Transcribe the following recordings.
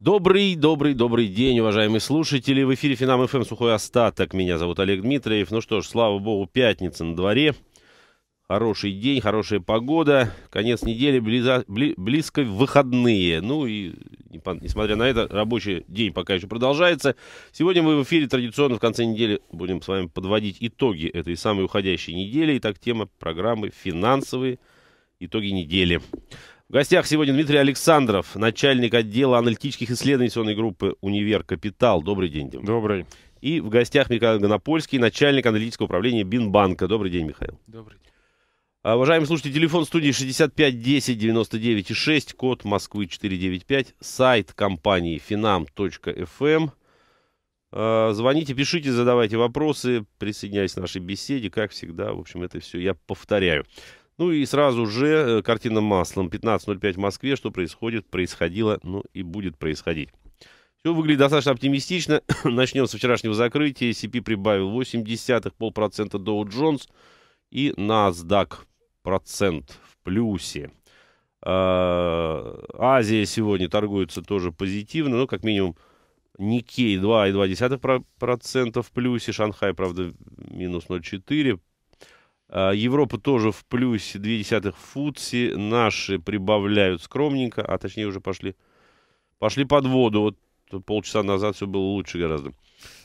Добрый, добрый, добрый день, уважаемые слушатели. В эфире Финам ФМ Сухой Остаток. Меня зовут Олег Дмитриев. Ну что ж, слава богу, пятница на дворе. Хороший день, хорошая погода. Конец недели, близо, бли, близко выходные. Ну и, несмотря на это, рабочий день пока еще продолжается. Сегодня мы в эфире традиционно в конце недели будем с вами подводить итоги этой самой уходящей недели. Итак, тема программы «Финансовые итоги недели». В гостях сегодня Дмитрий Александров, начальник отдела аналитических исследований группы «Универ Капитал». Добрый день, Дим. Добрый. И в гостях Михаил Гонопольский, начальник аналитического управления Бинбанка. Добрый день, Михаил. Добрый день. А, уважаемые слушатели, телефон студии 65 10 99 6, код Москвы 495, сайт компании finam.fm. Эм. А, звоните, пишите, задавайте вопросы, присоединяйтесь к нашей беседе. Как всегда, в общем, это все я повторяю. Ну и сразу же э, картина маслом. 15.05 в Москве. Что происходит, происходило, ну и будет происходить. Все выглядит достаточно оптимистично. Начнем со вчерашнего закрытия. S&P прибавил 0,8, полпроцента Dow Jones и NASDAQ процент в плюсе. А, Азия сегодня торгуется тоже позитивно, но ну, как минимум Никей 2,2% в плюсе, Шанхай, правда, минус 0,4%, а, Европа тоже в плюсе 0,2 футси. Наши прибавляют скромненько, а точнее уже пошли. Пошли под воду. Вот полчаса назад все было лучше гораздо.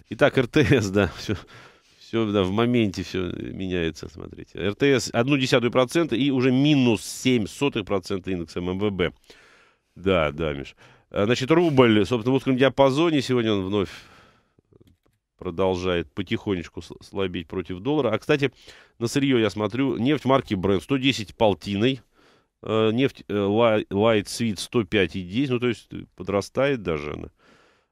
Итак, РТС, да, все, все да, в моменте все меняется, смотрите. РТС 0,1% и уже минус 0,07% индекс МВБ. Да, да, Миш. А, значит, рубль, собственно, в узком диапазоне. Сегодня он вновь продолжает потихонечку слабеть против доллара. А, кстати, на сырье я смотрю, нефть марки Brent 110 полтиной, э, нефть э, Light Sweet 105,10, ну, то есть подрастает даже она.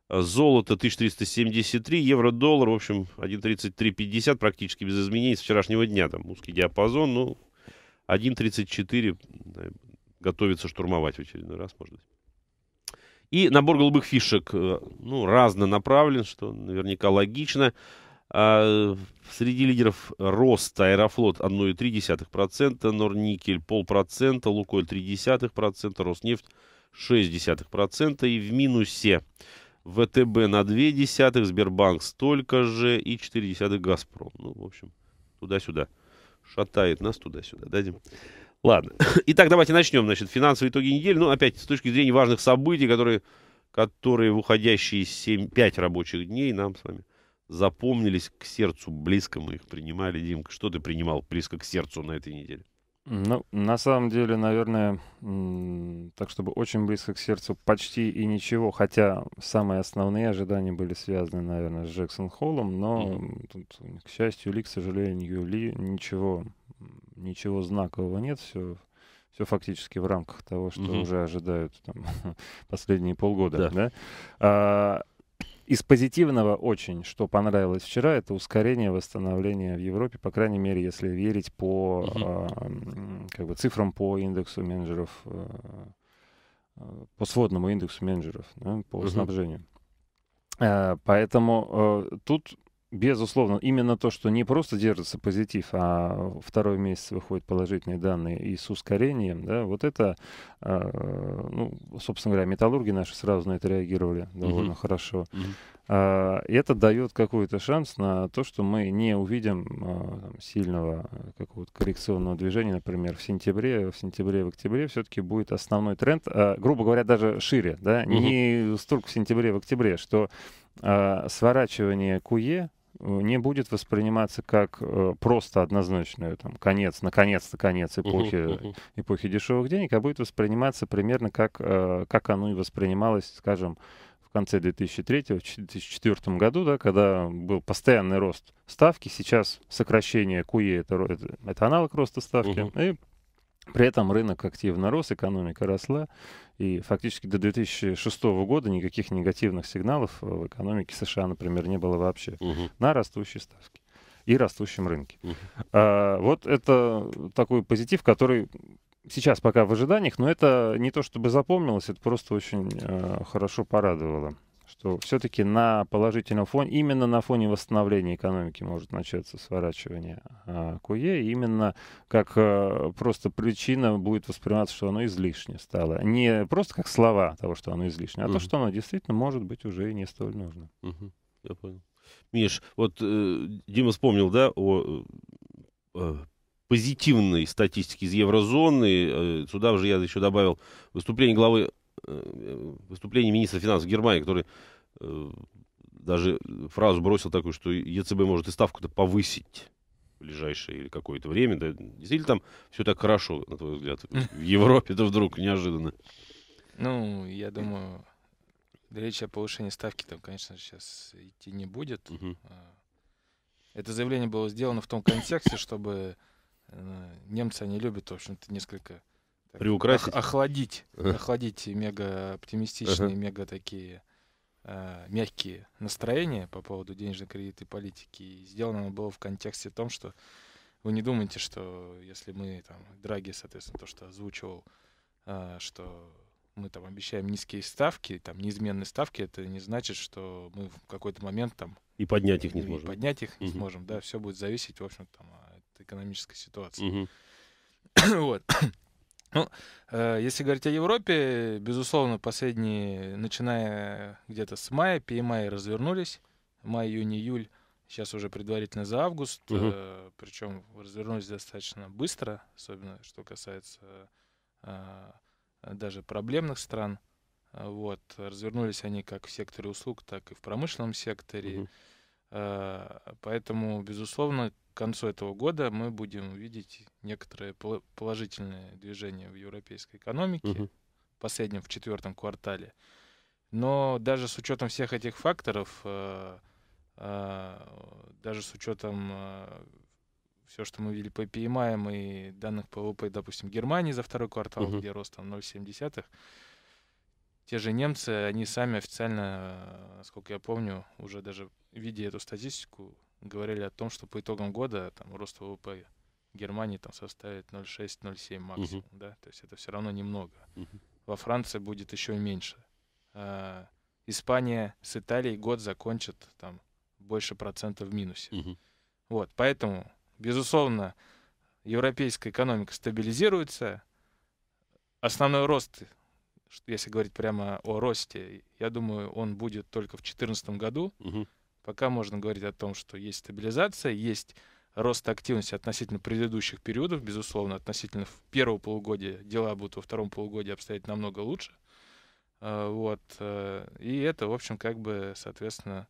А золото 1373, евро-доллар, в общем, 1.3350, практически без изменений с вчерашнего дня. Там узкий диапазон, ну, 1.34 готовится штурмовать в очередной раз, может быть. И набор голубых фишек, э, ну, разнонаправлен, что наверняка логично. А среди лидеров роста Аэрофлот 1,3%, Норникель полпроцента, Лукойл 0,3%, Роснефть 0,6% и в минусе ВТБ на 0,2%, Сбербанк столько же и 0,4% Газпром. Ну, в общем, туда-сюда. Шатает нас туда-сюда, дадим. Ладно. Итак, давайте начнем, значит, финансовые итоги недели. Ну, опять, с точки зрения важных событий, которые, которые в уходящие 7, 5 рабочих дней нам с вами запомнились к сердцу, близко мы их принимали. Димка, что ты принимал близко к сердцу на этой неделе? Ну, на самом деле, наверное, так чтобы очень близко к сердцу почти и ничего, хотя самые основные ожидания были связаны, наверное, с Джексон Холлом, но mm-hmm. тут, к счастью или к сожалению, ли ничего ничего знакового нет, все все фактически в рамках того, что угу. уже ожидают там, последние полгода. Да. Да? А, из позитивного очень, что понравилось вчера, это ускорение восстановления в Европе, по крайней мере, если верить по угу. а, как бы цифрам по индексу менеджеров, а, а, по сводному индексу менеджеров, да, по угу. снабжению. А, поэтому а, тут Безусловно, именно то, что не просто держится позитив, а второй месяц выходят положительные данные и с ускорением, да, вот это, э, ну, собственно говоря, металлурги наши сразу на это реагировали довольно mm-hmm. хорошо. Mm-hmm. Э, это дает какой-то шанс на то, что мы не увидим э, сильного какого-то коррекционного движения, например, в сентябре, в сентябре, в октябре все-таки будет основной тренд, э, грубо говоря, даже шире, да, mm-hmm. не столько в сентябре, в октябре, что сворачивание КУЕ не будет восприниматься как э, просто однозначное там конец, наконец-то конец эпохи uh-huh, uh-huh. эпохи дешевых денег, а будет восприниматься примерно как э, как оно и воспринималось, скажем, в конце 2003-2004 году, да, когда был постоянный рост ставки, сейчас сокращение QE это, это, это аналог роста ставки uh-huh. и при этом рынок активно рос, экономика росла, и фактически до 2006 года никаких негативных сигналов э, в экономике США, например, не было вообще угу. на растущей ставке и растущем рынке. Угу. А, вот это такой позитив, который сейчас пока в ожиданиях, но это не то чтобы запомнилось, это просто очень э, хорошо порадовало что все-таки на положительном фоне, именно на фоне восстановления экономики может начаться сворачивание а, КУЕ, именно как э, просто причина будет восприниматься, что оно излишне стало. Не просто как слова того, что оно излишне, а угу. то, что оно действительно может быть уже и не столь нужно. Угу. Я понял. Миш, вот э, Дима вспомнил, да, о э, позитивной статистике из еврозоны. Э, сюда уже я еще добавил выступление главы э, выступление министра финансов Германии, который Э, даже э, фразу бросил такую, что ЕЦБ может и ставку-то повысить в ближайшее или какое-то время. Да, действительно там все так хорошо, на твой взгляд, в Европе-то вдруг неожиданно? Ну, я думаю, речь о повышении ставки там, конечно, сейчас идти не будет. Угу. Это заявление было сделано в том контексте, чтобы э, немцы, они любят, в общем-то, несколько... Так, Приукрасить? Охладить, охладить мега-оптимистичные, мега-такие э, мягкие настроения по поводу денежно кредитной политики. И сделано оно было в контексте том, что вы не думаете, что если мы там драги, соответственно, то, что озвучивал, э, что мы там обещаем низкие ставки, там неизменные ставки, это не значит, что мы в какой-то момент там и поднять их не сможем. поднять их не угу. сможем, да, все будет зависеть, в общем, там от экономической ситуации. Угу. вот. Ну, э, если говорить о Европе, безусловно, последние, начиная где-то с мая, PMI развернулись. Май, июнь, июль. Сейчас уже предварительно за август. Угу. Причем развернулись достаточно быстро, особенно что касается а, даже проблемных стран. Вот. Развернулись они как в секторе услуг, так и в промышленном секторе. Угу. Поэтому, безусловно, к концу этого года мы будем видеть некоторые положительные движения в европейской экономике, угу. последнем, в четвертом квартале. Но даже с учетом всех этих факторов, э, э, даже с учетом э, все, что мы видели по PMI и данных ПВП, допустим, Германии за второй квартал, угу. где рост там 0,7, те же немцы, они сами официально, насколько я помню, уже даже видя эту статистику, говорили о том, что по итогам года там рост ВВП Германии там составит 0,6-0,7 максимум, угу. да, то есть это все равно немного. Угу. Во Франции будет еще меньше. А, Испания с Италией год закончит там больше процентов в минусе. Угу. Вот, поэтому, безусловно, европейская экономика стабилизируется, основной рост, если говорить прямо о росте, я думаю, он будет только в 2014 году. Угу. Пока можно говорить о том, что есть стабилизация, есть рост активности относительно предыдущих периодов, безусловно, относительно первого полугодия дела будут во втором полугодии обстоять намного лучше. Э, вот. Э, и это, в общем, как бы, соответственно,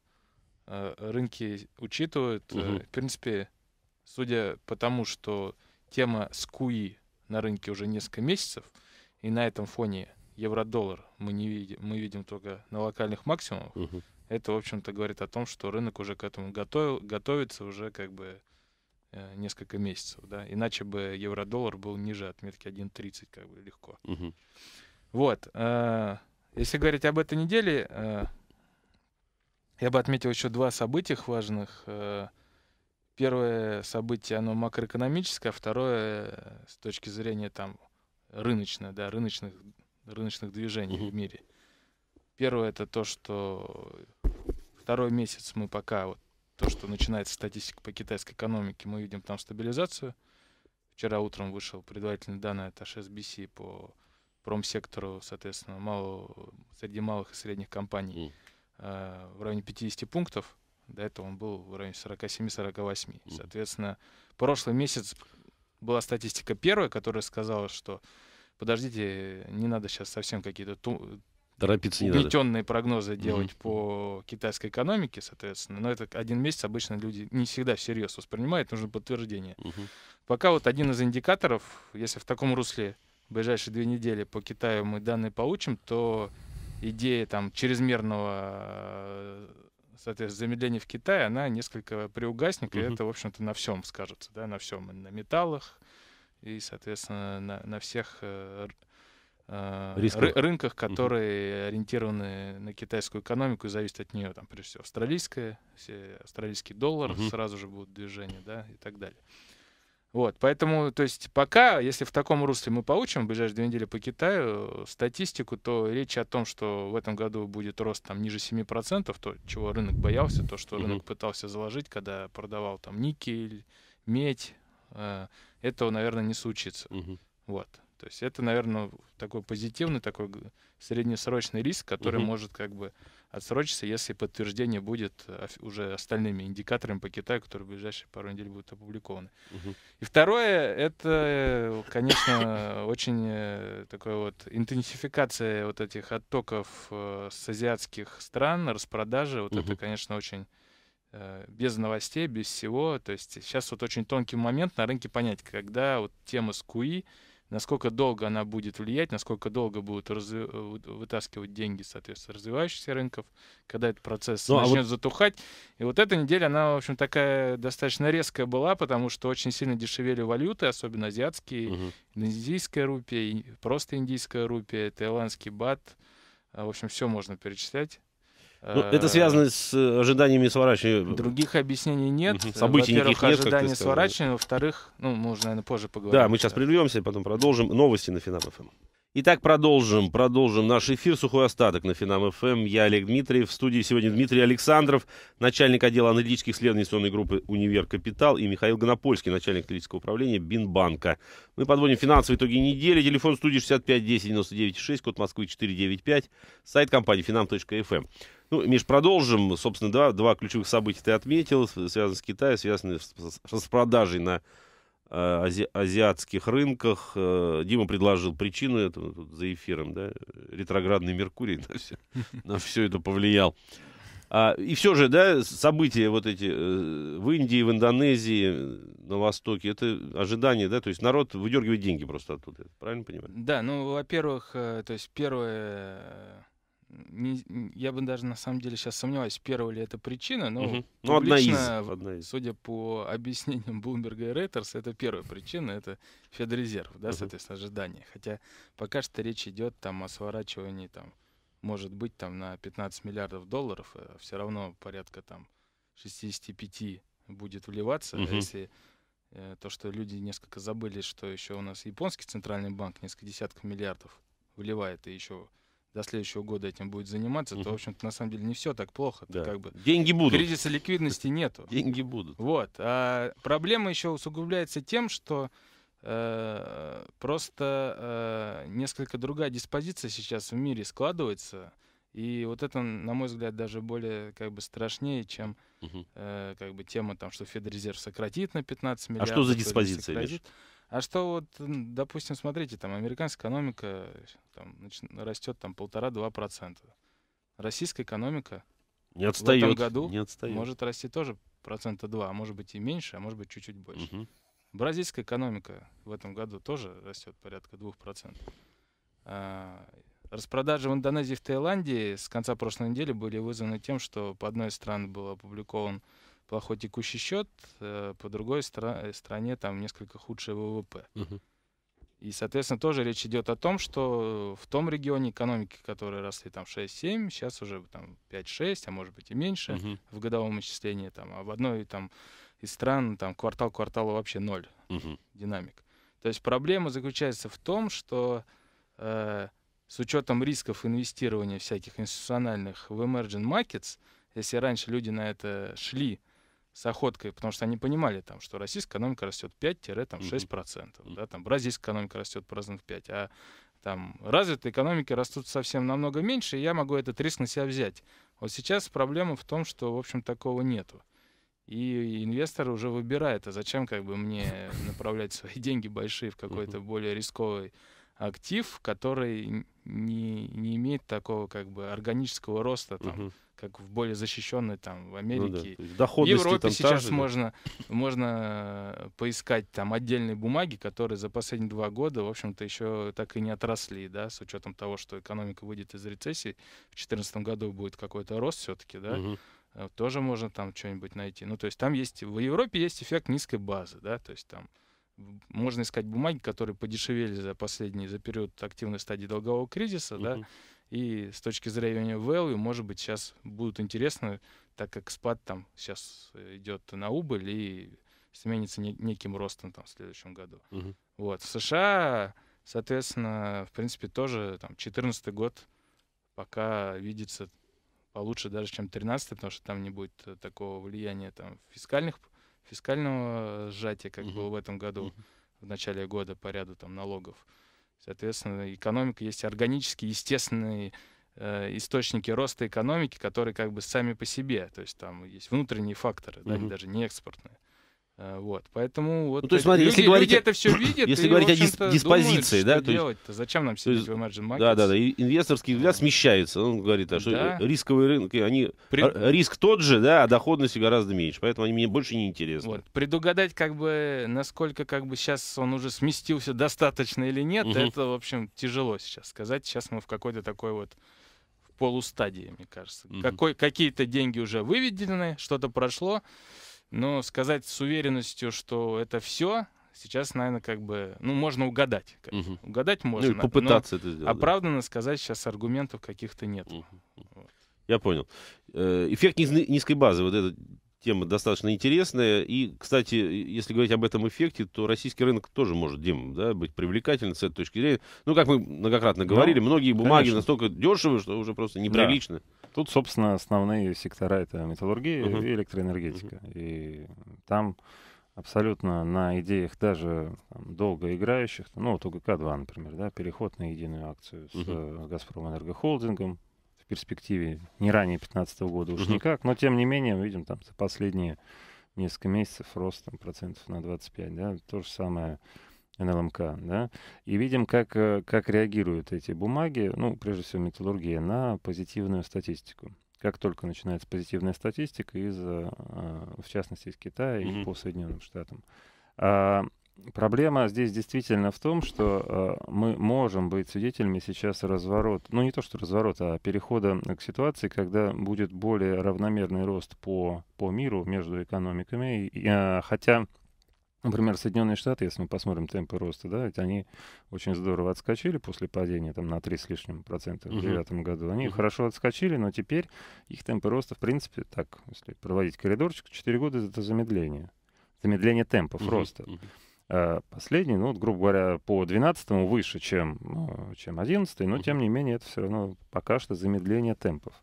э, рынки учитывают. Угу. В принципе, судя по тому, что тема скуи на рынке уже несколько месяцев, и на этом фоне евро-доллар мы не видим, мы видим только на локальных максимумах, угу это, в общем-то, говорит о том, что рынок уже к этому готовил, готовится уже как бы э, несколько месяцев, да, иначе бы евро-доллар был ниже отметки 1.30 как бы легко. Угу. Вот, э, если говорить об этой неделе, э, я бы отметил еще два события важных. Э, первое событие, оно макроэкономическое, а второе э, с точки зрения там рыночное, да, рыночных, рыночных движений угу. в мире. Первое это то, что второй месяц мы пока вот то, что начинается статистика по китайской экономике, мы видим там стабилизацию. Вчера утром вышел предварительный данные от HSBC по промсектору, соответственно, мало, среди малых и средних компаний mm. э, в районе 50 пунктов. До этого он был в районе 47-48. Mm. Соответственно, прошлый месяц была статистика первая, которая сказала, что подождите, не надо сейчас совсем какие-то Торопиться не надо. прогнозы делать угу. по китайской экономике, соответственно. Но это один месяц обычно люди не всегда всерьез воспринимают, нужно подтверждение. Угу. Пока вот один из индикаторов, если в таком русле в ближайшие две недели по Китаю мы данные получим, то идея там чрезмерного соответственно, замедления в Китае, она несколько приугаснет, угу. и это, в общем-то, на всем скажется, да, на всем, на металлах и, соответственно, на, на всех э, Э, Рисков. рынках, которые угу. ориентированы на китайскую экономику и зависят от нее, там, прежде всего, австралийская, все, австралийский доллар, угу. сразу же будут движения, да, и так далее. Вот, поэтому, то есть, пока, если в таком русле мы получим в ближайшие две недели по Китаю статистику, то речь о том, что в этом году будет рост там ниже 7%, то, чего рынок боялся, то, что угу. рынок пытался заложить, когда продавал там никель, медь, э, этого, наверное, не случится. Угу. Вот. То есть это, наверное, такой позитивный, такой среднесрочный риск, который угу. может как бы отсрочиться, если подтверждение будет а, уже остальными индикаторами по Китаю, которые в ближайшие пару недель будут опубликованы. Угу. И второе, это, конечно, очень э, такая вот интенсификация вот этих оттоков э, с азиатских стран, распродажи, вот угу. это, конечно, очень э, без новостей, без всего. То есть сейчас вот очень тонкий момент на рынке понять, когда вот тема с КУИ, насколько долго она будет влиять, насколько долго будут разви... Э, вытаскивать деньги, соответственно, развивающихся рынков, когда этот процесс ну, начнет а вот... затухать. И вот эта неделя, она, в общем, такая достаточно резкая была, потому что очень сильно дешевели валюты, особенно азиатские, угу. индийская рупия, просто индийская рупия, таиландский бат. А, в общем, все можно перечислять. Ну, это э, связано с ожиданиями сворачивания. Других объяснений нет. Угу. Событий никаких нет. ожидания сворачивания. Во-вторых, ну, мы уже, наверное, позже поговорим. Да, мы сейчас прервемся, потом продолжим. Новости на Финам ФМ. Эм. Итак, продолжим, продолжим наш эфир «Сухой остаток» на Финам ФМ. Эм. Я Олег Дмитриев. В студии сегодня Дмитрий Александров, начальник отдела аналитических исследований инвестиционной группы «Универ Капитал» и Михаил Гонопольский, начальник аналитического управления Бинбанка. Мы подводим финансовые итоги недели. Телефон студии 65 10 99 6, код Москвы 495, сайт компании finam.fm. Ну, Миш, продолжим. Собственно, два, два ключевых события ты отметил, связанные с Китаем, связанные с, с продажей на э, азиатских рынках. Э, Дима предложил причину этого тут за эфиром, да? Ретроградный Меркурий на все, на все это повлиял. А, и все же, да, события вот эти э, в Индии, в Индонезии, на Востоке, это ожидание, да, то есть народ выдергивает деньги просто оттуда, правильно понимаю? Да, ну, во-первых, э, то есть первое не, я бы даже на самом деле сейчас сомневаюсь, первая ли это причина, но угу. ну, одна из, одна из. судя по объяснениям Bloomberg и Reuters, это первая причина, это Федрезерв, да, угу. соответственно, ожидание. Хотя пока что речь идет там о сворачивании, там, может быть, там на 15 миллиардов долларов, э, все равно порядка там 65 будет вливаться, угу. если э, то, что люди несколько забыли, что еще у нас японский центральный банк несколько десятков миллиардов вливает, и еще до следующего года этим будет заниматься, то, в общем-то, на самом деле не все так плохо. Да. Как бы Деньги будут. Кризиса ликвидности нету. Деньги будут. Вот. А проблема еще усугубляется тем, что э, просто э, несколько другая диспозиция сейчас в мире складывается. И вот это, на мой взгляд, даже более как бы страшнее, чем угу. э, как бы тема, там, что Федрезерв сократит на 15 миллиардов. А что за диспозиция? А что вот, допустим, смотрите, там американская экономика там, растет там полтора-два процента. Российская экономика не отстает, в этом году не отстает. может расти тоже процента два, а может быть и меньше, а может быть чуть-чуть больше. Угу. Бразильская экономика в этом году тоже растет порядка двух процентов. А, распродажи в Индонезии и в Таиланде с конца прошлой недели были вызваны тем, что по одной из стран был опубликован плохой текущий счет, э, по другой э, стране там несколько худшее ВВП. И, соответственно, тоже речь идет о том, что в том регионе экономики, которые росли там 6-7, сейчас уже там 5-6, а может быть и меньше uh-huh. в годовом исчислении, там, а в одной там, из стран там квартал квартала вообще ноль uh-huh. динамик. То есть проблема заключается в том, что э, с учетом рисков инвестирования всяких институциональных в emerging markets, если раньше люди на это шли, uh с охоткой, потому что они понимали, там, что российская экономика растет 5-6%, mm-hmm. да, там, бразильская экономика растет процентов 5, а там развитые экономики растут совсем намного меньше, и я могу этот риск на себя взять. Вот сейчас проблема в том, что, в общем, такого нету. И инвестор уже выбирает, а зачем как бы мне направлять свои деньги большие в какой-то более рисковый актив, который не, не имеет такого как бы органического роста, там, угу. как в более защищенной там в Америке. Ну, да. В Европе там сейчас же, можно, да? можно поискать там отдельные бумаги, которые за последние два года, в общем-то, еще так и не отросли, да, с учетом того, что экономика выйдет из рецессии. В 2014 году будет какой-то рост все-таки, да. Угу тоже можно там что-нибудь найти. Ну, то есть там есть, в Европе есть эффект низкой базы, да, то есть там можно искать бумаги, которые подешевели за последний, за период активной стадии долгового кризиса, uh-huh. да, и с точки зрения value, может быть, сейчас будут интересны, так как спад там сейчас э, идет на убыль и сменится не, неким ростом там в следующем году. Uh-huh. Вот. В США, соответственно, в принципе, тоже там 14 год пока видится получше даже, чем 13 потому что там не будет э, такого влияния там фискальных фискального сжатия, как угу. было в этом году, угу. в начале года по ряду там налогов. Соответственно, экономика есть органические, естественные э, источники роста экономики, которые как бы сами по себе, то есть там есть внутренние факторы, угу. да, даже не экспортные. Угу. Э, вот, поэтому вот. Ну, то есть, э, смотри, люди, если говорить, люди это все видят. Если и, говорить о дис диспозиции, думают, да, что то делать -то? зачем нам все эти emerging markets? Да, да, да. инвесторский взгляд да. смещается. Он говорит, а что да. рисковые рынки, они При... А, риск тот же, да, а доходности гораздо меньше, поэтому они мне больше не интересны. Вот. Предугадать, как бы, насколько как бы сейчас он уже сместился достаточно или нет, угу. это, в общем, тяжело сейчас сказать. Сейчас мы в какой-то такой вот полустадии, мне кажется. Угу. Какой, какие-то деньги уже выведены, что-то прошло. Но сказать с уверенностью, что это все, сейчас, наверное, как бы, ну, можно угадать. Как угу. Угадать можно. Ну, и попытаться это сделать. Оправданно да. сказать сейчас аргументов каких-то нет. Угу. Вот. Я понял. Э, эффект низ- низкой базы, вот этот тема достаточно интересная. И, кстати, если говорить об этом эффекте, то российский рынок тоже может, Дим, да, быть привлекательным с этой точки зрения. Ну, как мы многократно ну, говорили, ну, многие бумаги конечно. настолько дешевы, что уже просто неприлично. Да. Тут, собственно, основные сектора — это металлургия uh-huh. и электроэнергетика. Uh-huh. И там абсолютно на идеях даже там, долгоиграющих, ну, вот УГК-2, например, да, переход на единую акцию с uh-huh. «Газпром» энергохолдингом, перспективе не ранее 2015 года уж угу. никак, но тем не менее, видим там за последние несколько месяцев рост там, процентов на 25, да, то же самое НЛМК, да, и видим, как, э, как реагируют эти бумаги, ну, прежде всего, металлургия, на позитивную статистику. Как только начинается позитивная статистика из, э, в частности, из Китая mm и по Соединенным Штатам. А, Проблема здесь действительно в том, что э, мы можем быть свидетелями сейчас разворот, ну не то что разворот, а перехода к ситуации, когда будет более равномерный рост по, по миру между экономиками. И, э, хотя, например, Соединенные Штаты, если мы посмотрим темпы роста, да, ведь они очень здорово отскочили после падения там, на 3 с лишним процента в 2009 uh году. Они uh хорошо отскочили, но теперь их темпы роста, в принципе, так, если проводить коридорчик, 4 года это замедление. Замедление темпов uh роста. uh Э, последний, ну, вот, грубо говоря, по 12 выше, чем, э, чем 11 но, тем не менее, это все равно пока что замедление темпов.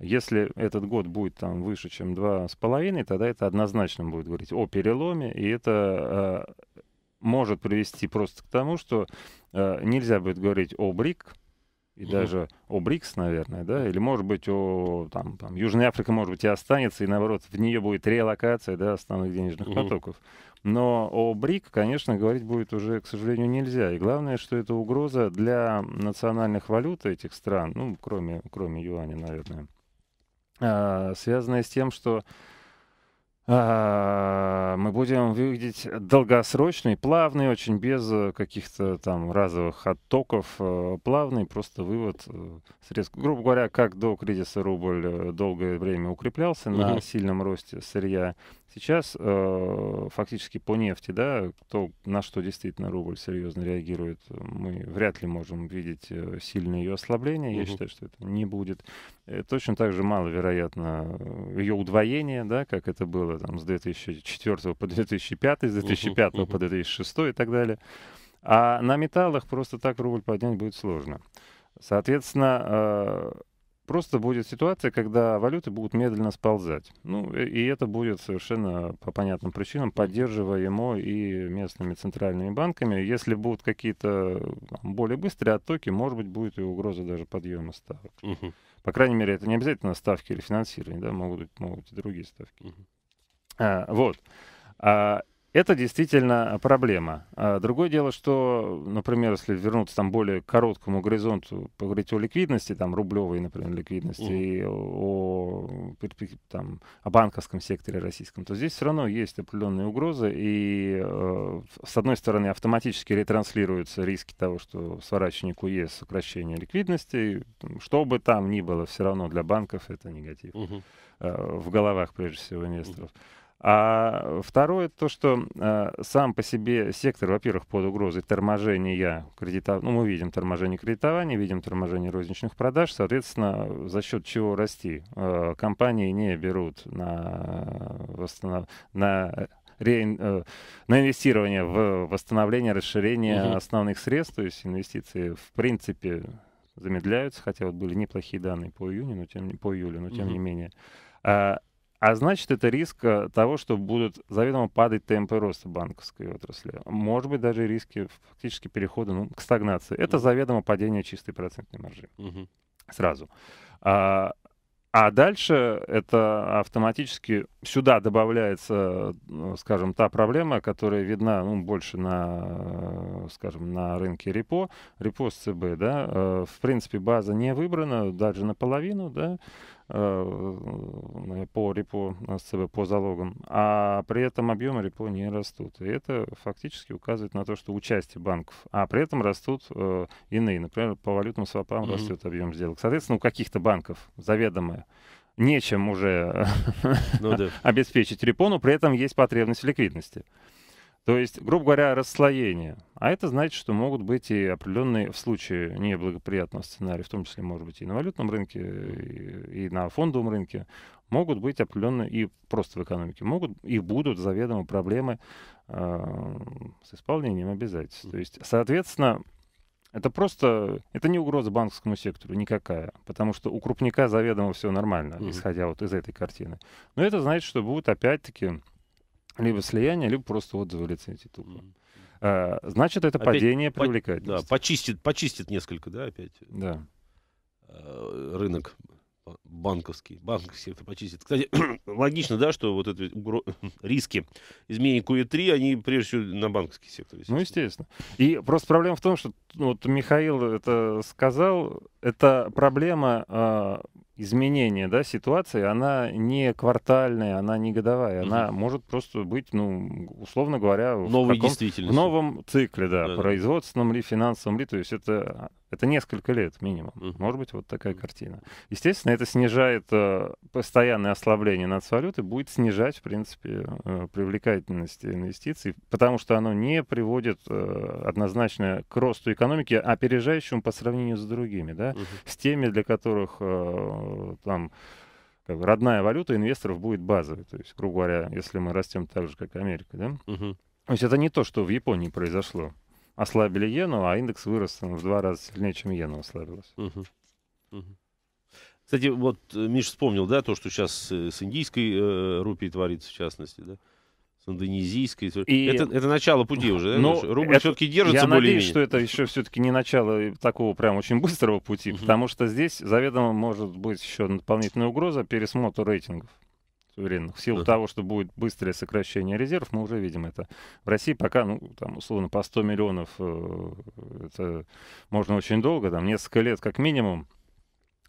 Если этот год будет там выше, чем 2,5, тогда это однозначно будет говорить о переломе, и это э, может привести просто к тому, что э, нельзя будет говорить о БРИК, и даже о БРИКС, наверное, да, или, может быть, о, там, там, Южная Африка, может быть, и останется, и, наоборот, в нее будет релокация, да, основных денежных потоков. Но о БРИК, конечно, говорить будет уже, к сожалению, нельзя. И главное, что это угроза для национальных валют этих стран, ну, кроме, кроме юаня, наверное, а, связанная с тем, что а, мы будем видеть долгосрочный, плавный, очень без э, каких-то там разовых оттоков, э, плавный просто вывод э, средств. Грубо говоря, как до кризиса рубль долгое время укреплялся на сильном росте сырья, Сейчас э, фактически по нефти, да, то, на что действительно рубль серьезно реагирует, мы вряд ли можем видеть э, сильное ее ослабление. Угу. Я считаю, что это не будет. Э, точно так же маловероятно э, ее удвоение, да, как это было там, с 2004 по 2005, с 2005 угу, по 2006 и так далее. А на металлах просто так рубль поднять будет сложно. Соответственно, э, просто будет ситуация, когда валюты будут медленно сползать. Ну, э, и это будет совершенно по понятным причинам поддерживаемо и местными центральными банками. Если будут какие-то более быстрые оттоки, может быть, будет и угроза даже подъема ставок. Угу. По крайней мере, это не обязательно ставки рефинансирования, да, могут быть, могут быть и другие ставки. Угу. А, вот. А, это действительно проблема. А другое дело, что, например, если вернуться там более к короткому горизонту, поговорить о ликвидности, там рублевой, например, ликвидности, mm. и о, там, о банковском секторе российском, то здесь все равно есть определенные угрозы, и э, с одной стороны автоматически ретранслируются риски того, что сворачивание КУЕ сокращение ликвидности, что бы там ни было, все равно для банков это негатив mm-hmm. в головах, прежде всего, инвесторов. Mm-hmm. А второе, то, что э, сам по себе сектор, во-первых, под угрозой торможения кредитов, ну, мы видим торможение кредитования, видим торможение розничных продаж, соответственно, за счет чего расти. Э, компании не берут на, восстанов... на реин, э, на инвестирование в восстановление, расширение угу. основных средств, то есть инвестиции в принципе замедляются, хотя вот были неплохие данные по июню, но тем не по июлю, но тем угу. не менее. А, а значит, это риск э, того, что будут заведомо падать темпы роста банковской отрасли. Может быть, даже риски фактически перехода ну, к стагнации. Это заведомо падение чистой процентной маржи. Сразу. А, а дальше это автоматически сюда добавляется, ну, скажем, та проблема, которая видна ну, больше на, э, скажем, на рынке репо, репо с ЦБ, да, э, в принципе, база не выбрана даже наполовину, да, Э, э, э, по репо с ЦБ по залогам, а при этом объемы репо не растут. И это фактически указывает на то, что участие банков, а при этом растут э, иные. Например, по валютным свопам mm-hmm. растет объем сделок. Соответственно, у каких-то банков заведомо нечем уже ну, да. обеспечить репо, но при этом есть потребность в ликвидности. То есть, грубо говоря, расслоение. А это значит, что могут быть и определенные в случае неблагоприятного сценария, в том числе, может быть, и на валютном рынке, и, и на фондовом рынке, могут быть определенные, и просто в экономике, могут и будут заведомо проблемы э, с исполнением обязательств. То есть, соответственно, это просто, это не угроза банковскому сектору никакая, потому что у крупника заведомо все нормально, mm-hmm. исходя вот из этой картины. Но это значит, что будут опять-таки либо слияние, либо просто отзывы лицензии тупо. Mm-hmm. значит, это опять падение по- привлекательности. Да, почистит, почистит несколько, да, опять? Да. Э, рынок банковский, банковский сектор почистит. Кстати, логично, да, что вот эти риски изменений QE3, они прежде всего на банковский сектор. Ну, естественно. Ну, естественно. И просто проблема в том, что ну, вот Михаил это сказал, это проблема а, изменение да, ситуации, она не квартальная, она не годовая, угу. она может просто быть, ну, условно говоря, в, Новой в новом цикле, да, да, производственном ли, финансовом ли, то есть это это несколько лет минимум. Может быть, вот такая картина. Естественно, это снижает э, постоянное ослабление нацвалюты, будет снижать, в принципе, э, привлекательность инвестиций, потому что оно не приводит э, однозначно к росту экономики, опережающему по сравнению с другими, да, mm с теми, для которых там как бы родная валюта инвесторов будет базовой. То есть, грубо говоря, если мы растем так же, как Америка, да. mm То есть это не то, что в Японии произошло ослабили иену, а индекс вырос в два раза сильнее, чем иена ослабилась. Угу. Угу. Кстати, вот э, Миш вспомнил, да, то, что сейчас э, с индийской э, рупией творится, в частности, да? с индонезийской. И... Это, это начало пути уже, да? Ну, Но Рубль это... все-таки держится Я более надеюсь, менее. что это еще все-таки не начало такого прям очень быстрого пути, угу. потому что здесь заведомо может быть еще дополнительная угроза пересмотра рейтингов суверенных. В силу uh-huh. того, что будет быстрое сокращение резервов, мы уже видим это. В России пока, ну, там, условно, по 100 миллионов, э, это можно очень долго, там, несколько лет как минимум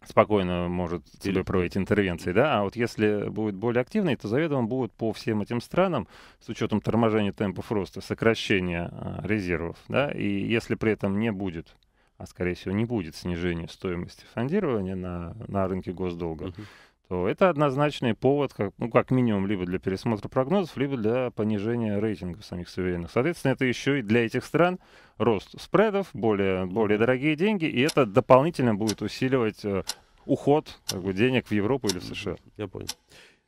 спокойно может тебе проводить интервенции, да, а вот если будет более активный, то заведомо будут по всем этим странам, с учетом торможения темпов роста, сокращение а, резервов, да, и если при этом не будет, а скорее всего не будет снижения стоимости фондирования на, на рынке госдолга, uh-huh то это однозначный повод, как, ну, как минимум, либо для пересмотра прогнозов, либо для понижения рейтингов самих суверенных. Соответственно, это еще и для этих стран рост спредов, более, более дорогие деньги, и это дополнительно будет усиливать э, уход как бы, денег в Европу или в США. Я понял.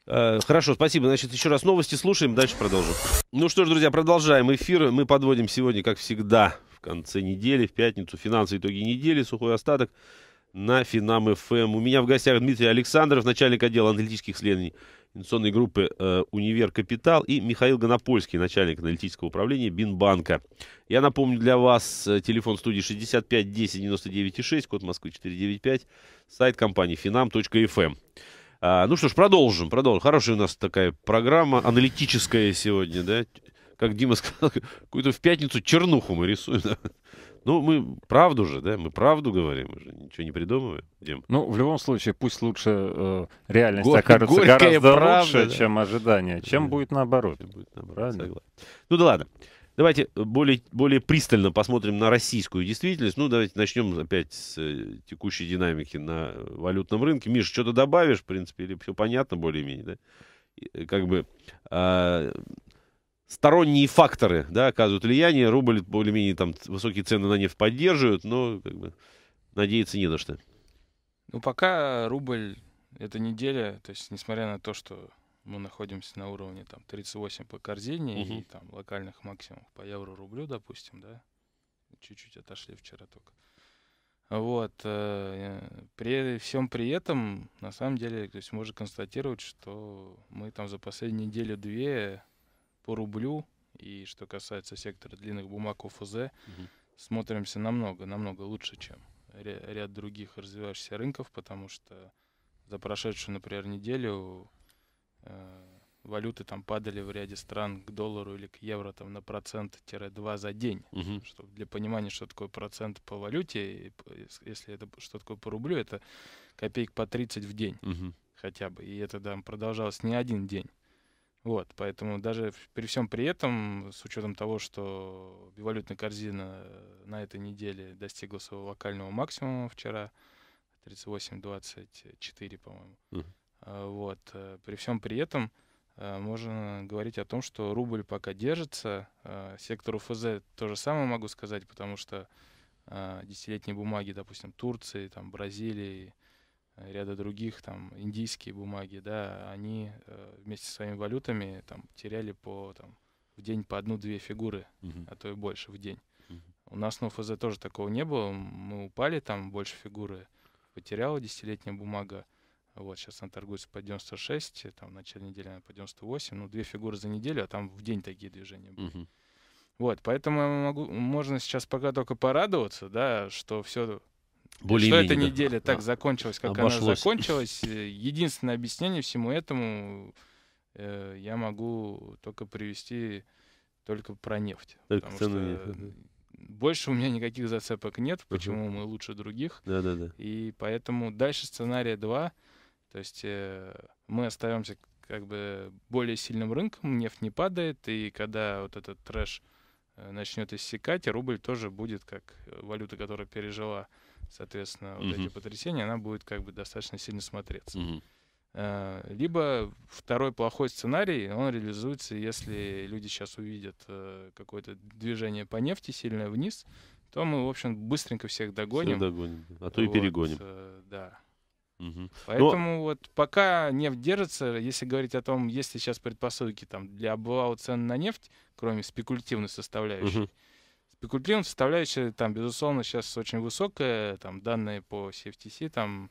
Э, хорошо, спасибо. Значит, еще раз новости слушаем, дальше продолжим. Ну что ж, друзья, продолжаем эфир. Мы подводим сегодня, как всегда, в конце недели, в пятницу, финансовые итоги недели, сухой остаток на Финам ФМ. Эм. У меня в гостях Дмитрий Александров, начальник отдела аналитических исследований инвестиционной группы э, «Универ Капитал» и Михаил Гонопольский, начальник аналитического управления Бинбанка. Я напомню для вас э, телефон студии 65 10 99 6, код Москвы 495, сайт компании finam.fm. Эм. А, ну что ж, продолжим, продолжим. Хорошая у нас такая программа аналитическая сегодня, да? Как Дима сказал, какую-то в пятницу чернуху мы рисуем. Да? Ну, мы правду же, да, мы правду говорим, мы же ничего не придумываем, Дим. Ну, в любом случае, пусть лучше э, реальность Горь, окажется гораздо правда, лучше, да. чем ожидание, чем да. будет наоборот. Чем будет наоборот согласен. Ну да ладно. Давайте более, более пристально посмотрим на российскую действительность. Ну, давайте начнем опять с э, текущей динамики на валютном рынке. Миша, что-то добавишь, в принципе, или все понятно более-менее, да? Э, как бы... Э, сторонние факторы да, оказывают влияние. Рубль более-менее там высокие цены на нефть поддерживают, но как бы, надеяться не на что. Ну, пока рубль эта неделя, то есть несмотря на то, что мы находимся на уровне там 38 по корзине угу. и там локальных максимумов по евро-рублю, допустим, да, чуть-чуть отошли вчера только. Вот. Э, при всем при этом, на самом деле, то есть можно констатировать, что мы там за последнюю неделю-две по рублю. И что касается сектора длинных бумаг ОФЗ, угу. смотримся намного, намного лучше, чем ряд других развивающихся рынков, потому что за прошедшую, например, неделю э, валюты там падали в ряде стран к доллару или к евро там на процент-два за день. Угу. Чтобы для понимания, что такое процент по валюте, если это что такое по рублю, это копеек по 30 в день угу. хотя бы. И это там продолжалось не один день. Вот, поэтому даже при всем при этом, с учетом того, что бивалютная корзина э, на этой неделе достигла своего локального максимума вчера, 38.24, по-моему, uh-huh. вот, э, при всем при этом можно говорить о том, что рубль пока держится. Сектору ФЗ то же самое могу сказать, потому что десятилетние бумаги, допустим, Турции, там, Бразилии, Э, ряда других, там, индийские бумаги, да, они э, вместе со своими валютами там теряли по, там, в день по одну-две фигуры, uh-huh. а то и больше в день. Uh-huh. У нас на УФЗ тоже такого не было, мы упали, там больше фигуры потеряла десятилетняя бумага, вот, сейчас она торгуется по 96, там, в начале недели она по 98, ну, две фигуры за неделю, а там в день такие движения были. Uh-huh. Вот, поэтому я могу, можно сейчас пока только порадоваться, да, что все более что эта да. неделя так да. закончилась, как Обошлось. она закончилась. Единственное объяснение всему этому э, я могу только привести только про нефть. Только потому что нефть. Больше у меня никаких зацепок нет, почему мы лучше других. Да, да, да. И поэтому дальше сценария 2. То есть э, мы остаемся как бы более сильным рынком, нефть не падает, и когда вот этот трэш э, начнет иссякать, рубль тоже будет как э, валюта, которая пережила соответственно, вот угу. эти потрясения, она будет как бы достаточно сильно смотреться. Угу. Либо второй плохой сценарий, он реализуется, если люди сейчас увидят э, какое-то движение по нефти сильное вниз, то мы, в общем, быстренько всех догоним. Всех догоним, а то и вот, перегоним. Э, да. Угу. Поэтому Но... вот пока нефть держится, если говорить о том, есть ли сейчас предпосылки там, для обвала цен на нефть, кроме спекулятивной составляющей, угу. Спекулятивная составляющая там, безусловно, сейчас очень высокая. Там данные по CFTC, там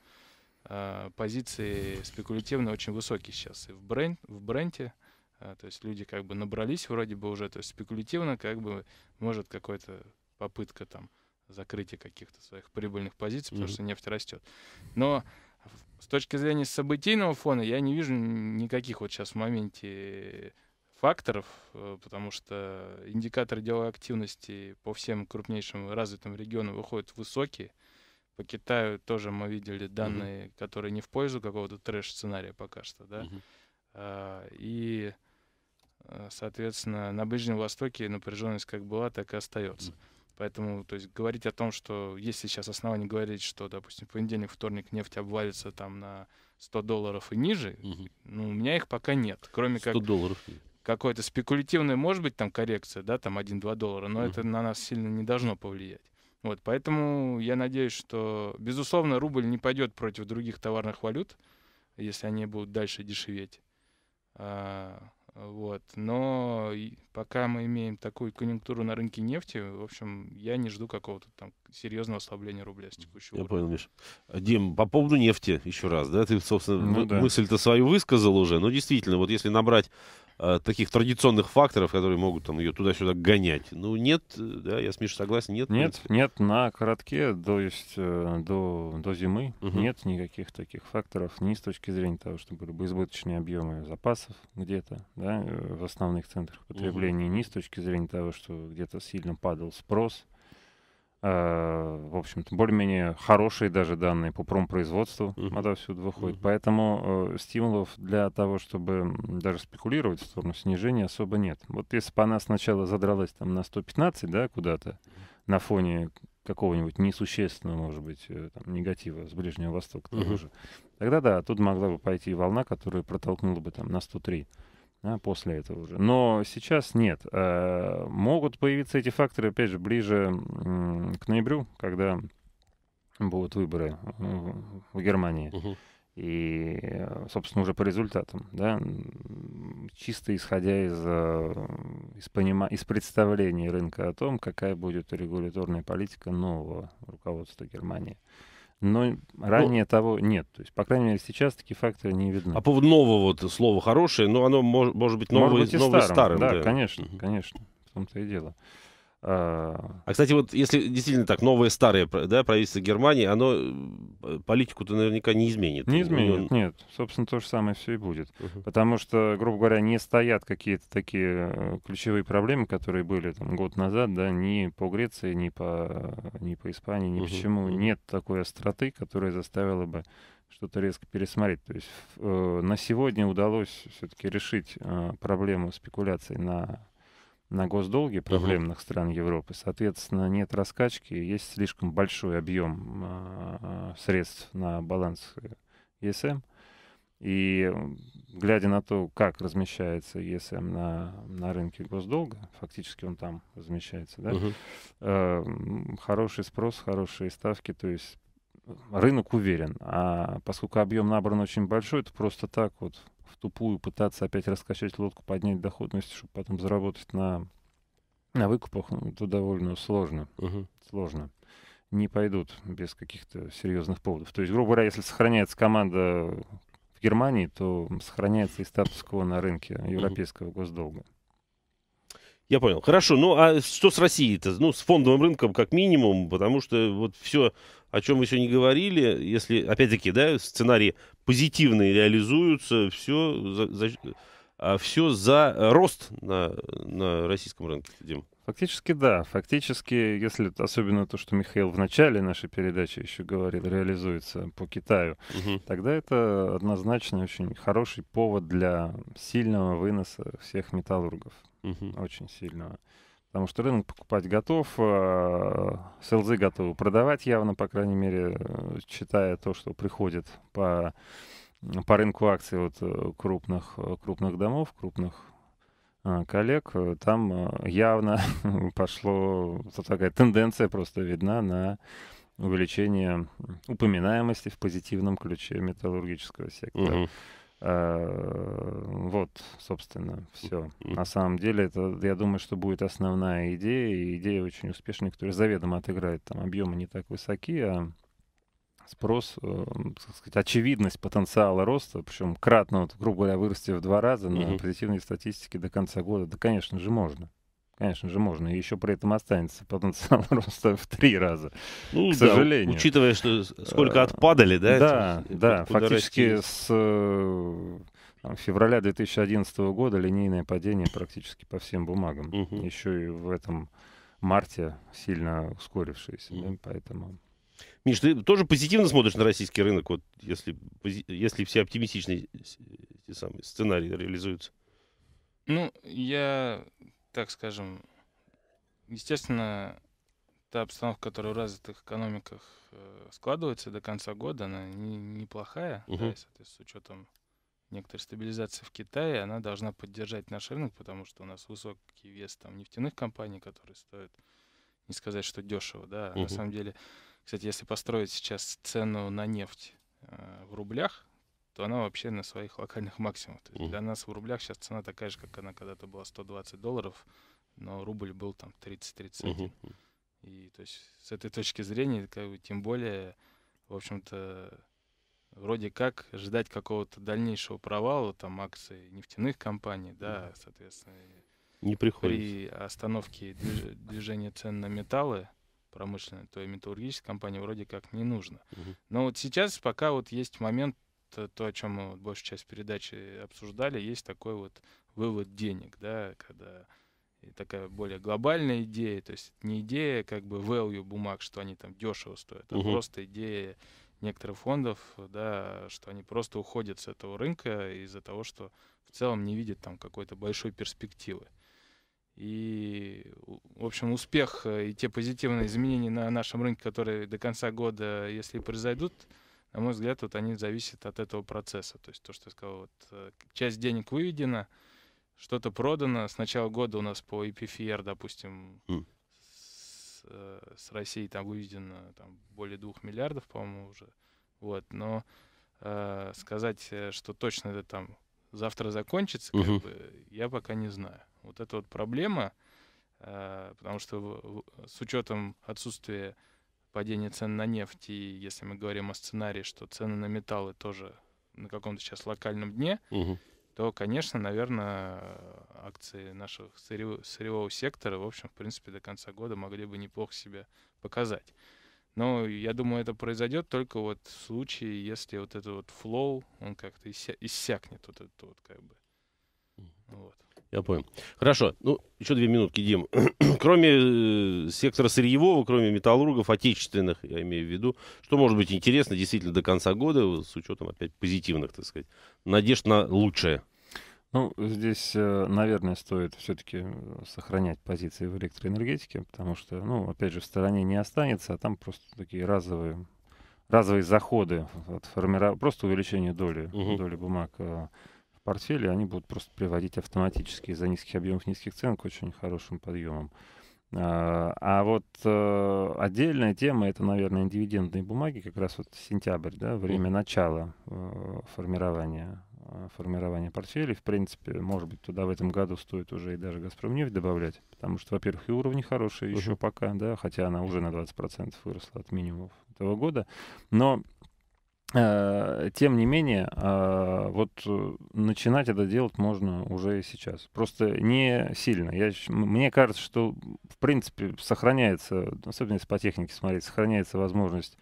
э, позиции спекулятивные очень высокие сейчас. И в, бренд, в бренде, э, то есть люди как бы набрались вроде бы уже, то есть спекулятивно как бы может какая то попытка там закрытия каких-то своих прибыльных позиций, потому mm-hmm. что нефть растет. Но с точки зрения событийного фона я не вижу никаких вот сейчас в моменте факторов, э, потому что индикаторы деловой активности по всем крупнейшим развитым регионам выходят высокие. По Китаю тоже мы видели данные, угу. uh которые не в пользу какого-то трэш-сценария пока что, да. Угу. Uh-huh. И, э, соответственно, на Ближнем Востоке напряженность как была, так и остается. Угу. uh Поэтому, то есть, говорить о том, что если сейчас основания говорить, что, допустим, понедельник, вторник нефть обвалится там на 100 долларов и ниже, угу. ну, у меня их пока нет, кроме 100 как... 100 долларов? какой-то спекулятивной, может быть, там коррекция, да, там 1-2 доллара, но mm-hmm. это на нас сильно не должно повлиять. Вот, поэтому я надеюсь, что, безусловно, рубль не пойдет против других товарных валют, если они будут дальше дешеветь. А, вот, но пока мы имеем такую конъюнктуру на рынке нефти, в общем, я не жду какого-то там серьезного ослабления рубля с текущего Я уровня. понял, Миш. А, Дим, по поводу нефти еще раз, да, ты, собственно, ну, да. мысль-то свою высказал уже, но действительно, вот если набрать Э, таких традиционных факторов, которые могут там ее туда-сюда гонять. Ну, нет, э, да, я с Мишей согласен, нет. Нет, нет, на коротке, то есть э, до, до зимы угу. нет никаких таких факторов ни с точки зрения того, что были бы избыточные объемы запасов где-то, да, в основных центрах потребления, угу. ни с точки зрения того, что где-то сильно падал спрос Э, в общем-то, более-менее хорошие даже данные по промпроизводству uh-huh. отовсюду выходят. Uh-huh. Поэтому э, стимулов для того, чтобы даже спекулировать в сторону снижения, особо нет. Вот если бы она сначала задралась там на 115, да, куда-то, uh-huh. на фоне какого-нибудь несущественного, может быть, э, там, негатива с Ближнего Востока, uh-huh. Того тогда да, тут могла бы пойти волна, которая протолкнула бы там на 103 да, после этого уже. Но сейчас нет. Э, могут появиться эти факторы, опять же, ближе к ноябрю, когда будут выборы в Германии. Угу. И, э, собственно, уже по результатам, да, чисто исходя из, э, из, понима, из представления рынка о том, какая будет регуляторная политика нового руководства Германии но ну, ранее ну, того нет. То есть, по крайней мере, сейчас такие факторы не видны. А по поводу нового вот, слова хорошее, но ну, оно мож, может быть новое, может быть и новое старым. старым да, да, конечно, конечно. В том-то и дело. А. а, кстати, вот если действительно так, новое старое да, правительство Германии, оно э, политику-то наверняка не изменит. Не изменит, он... нет. Собственно, то же самое все и будет. Uh-huh. Потому что, грубо говоря, не стоят какие-то такие э, ключевые проблемы, которые были там, год назад, да, ни по Греции, ни по, ни по Испании, ни uh-huh. почему. Нет такой остроты, которая заставила бы что-то резко пересмотреть. То есть э, на сегодня удалось все-таки решить э, проблему спекуляций на на госдолги проблемных угу. стран Европы, соответственно, нет раскачки, есть слишком большой объем э, средств на баланс ESM. Э, И глядя на то, как размещается ESM на, на рынке госдолга, фактически он там размещается, да, угу. э, хороший спрос, хорошие ставки, то есть рынок уверен. А поскольку объем набран очень большой, то просто так вот в тупую пытаться опять раскачать лодку, поднять доходность, чтобы потом заработать на, на выкупах, ну, это довольно сложно. Угу. Сложно. Не пойдут без каких-то серьезных поводов. То есть, грубо говоря, если сохраняется команда в Германии, то сохраняется и статус-кво на рынке европейского угу. госдолга. Я понял. Хорошо. Ну а что с Россией-то? Ну, с фондовым рынком как минимум, потому что вот все, о чем вы сегодня говорили, если, опять-таки, да, сценарий позитивные реализуются, все за, за, а все за рост на, на российском рынке, Дим. Фактически да. Фактически, если особенно то, что Михаил в начале нашей передачи еще говорил, реализуется по Китаю, угу. тогда это однозначно очень хороший повод для сильного выноса всех металлургов. Угу. Очень сильного. Потому что рынок покупать готов, э, селзы готовы продавать явно, по крайней мере, э, читая то, что приходит по, по рынку акций вот э, крупных, крупных домов, крупных коллег, там явно пошло такая тенденция просто видна на увеличение упоминаемости в позитивном ключе металлургического сектора. Угу. Э, вот, собственно, все. На самом деле, это, я думаю, что будет основная идея, и идея очень успешная, которая заведомо отыграет. Там объемы не так высоки, а спрос, э, так сказать, очевидность потенциала роста, причем кратно, вот, грубо говоря, вырасти в два раза на позитивной статистике до конца года, да, конечно же, можно. Конечно же, можно. И еще при этом останется потенциал роста в три раза. Ну, к да, сожалению. Учитывая, что э, сколько отпадали, да? Да, эти, да. Фактически с э, там, февраля 2011 года линейное падение практически по всем бумагам. Угу. Еще и в этом марте сильно ускорившееся. Угу. Да, поэтому... Миш, ты тоже позитивно смотришь на российский рынок, вот, если, если все оптимистичные э, самые сценарии реализуются? Ну, я так скажем, естественно, та обстановка, которая в развитых экономиках э, складывается до конца года, она неплохая, не, угу. да, с учетом некоторой стабилизации в Китае, она должна поддержать наш рынок, потому что у нас высокий вес там нефтяных компаний, которые стоят, не сказать, что дешево, да, угу. на самом деле, кстати, если построить сейчас цену на нефть э, в рублях, то она вообще на своих локальных максимумах. То есть Для нас в рублях сейчас цена такая же, как она когда-то была 120 долларов, но рубль был там 30-31. Mm-hmm. И то есть с этой точки зрения, как бы, тем более, в общем-то, вроде как ждать какого-то дальнейшего провала там акций нефтяных компаний, да, mm. соответственно, не приходится. При остановке движ- движения цен на металлы промышленные, то и металлургической компании вроде как не нужно. Угу. Но вот сейчас пока вот есть момент то, о чем мы вот большую часть передачи обсуждали, есть такой вот вывод денег, да, когда и такая более глобальная идея, то есть не идея как бы value бумаг, что они там дешево стоят, а просто идея некоторых фондов, да, что они просто уходят с этого рынка из-за того, что в целом не видят там какой-то большой перспективы. И, в общем, успех э, и те позитивные изменения на нашем рынке, которые до конца года, если произойдут, на мой взгляд, вот они зависят от этого процесса. То есть то, что я сказал, вот, э, часть денег выведена, что-то продано. С начала года у нас по EPFR, e допустим, mm. с, э, с России там выведено там, более двух миллиардов, по-моему, уже. Вот, но э, сказать, э, что точно это там завтра закончится, uh-huh. бы, я пока не знаю. Вот это вот проблема, э, потому что в, в, с учетом отсутствия падение цен на нефть, и если мы говорим о сценарии, что цены на металлы тоже на каком-то сейчас локальном дне, угу. то, конечно, наверное, акции нашего сырьевого, сырьевого сектора, в общем, в принципе, до конца года могли бы неплохо себя показать. Но я думаю, это произойдет только вот в случае, если вот этот вот флоу, он как-то иссякнет вот этот вот как бы. Вот. Я понял. Хорошо. Ну, еще две минутки, Дим. кроме э, сектора сырьевого, кроме металлургов отечественных, я имею в виду, что может быть интересно действительно до конца года, с учетом опять позитивных, так сказать, надежд на лучшее? Ну, здесь, э, наверное, стоит все-таки э, сохранять позиции в электроэнергетике, потому что, ну, опять же, в стороне не останется, а там просто такие разовые, разовые заходы от формира... просто увеличение доли, угу. доли бумаг э, портфели, они будут просто приводить автоматически из-за низких объемов, низких цен к очень хорошим подъемам. А, а вот э, отдельная тема это, наверное, дивидендные бумаги, как раз вот сентябрь, да, время начала э, формирования э, формирования портфелей. В принципе, может быть, туда в этом году стоит уже и даже Газпром нефть добавлять, потому что, во-первых, и уровни хорошие еще пока, да, хотя она уже на 20% выросла от минимумов этого года. Но Э, тем не менее, э, вот э, начинать это делать можно уже сейчас. Просто не сильно. Я, мне кажется, что, в принципе, сохраняется, особенно если по технике смотреть, сохраняется возможность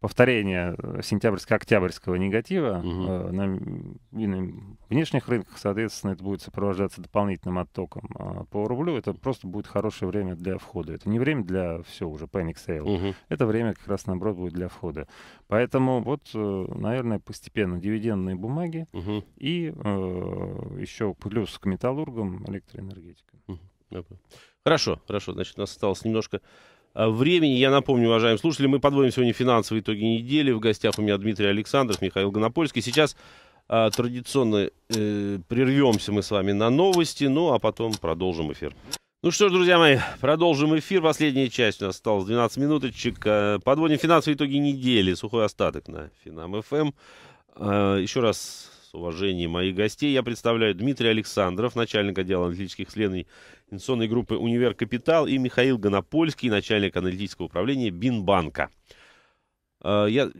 повторение э, сентябрьско-октябрьского негатива угу. на, и на внешних рынках, соответственно, это будет сопровождаться дополнительным оттоком а, по рублю. Это просто будет хорошее время для входа. Это не время для все уже panic sale. Угу. Это время как раз наоборот будет для входа. Поэтому вот, э, наверное, постепенно дивидендные бумаги угу. и э, еще плюс к металлургам электроэнергетика. Угу. Хорошо, хорошо. Значит, у нас осталось немножко Э, времени. Я напомню, уважаемые слушатели, мы подводим сегодня финансовые итоги недели. В гостях у меня Дмитрий Александров, Михаил Гонопольский. Сейчас а, традиционно э, прервемся мы с вами на новости, ну а потом продолжим эфир. Ну что ж, друзья мои, продолжим эфир. Последняя часть у нас осталось 12 минуточек. Э, подводим финансовые итоги недели. Сухой остаток на Финам-ФМ. Эм. Еще раз с уважением моих гостей я представляю Дмитрий Александров, начальник отдела аналитических исследований инвестиционной группы «Универ Капитал» и Михаил Гонопольский, начальник аналитического управления Бинбанка. Э, я,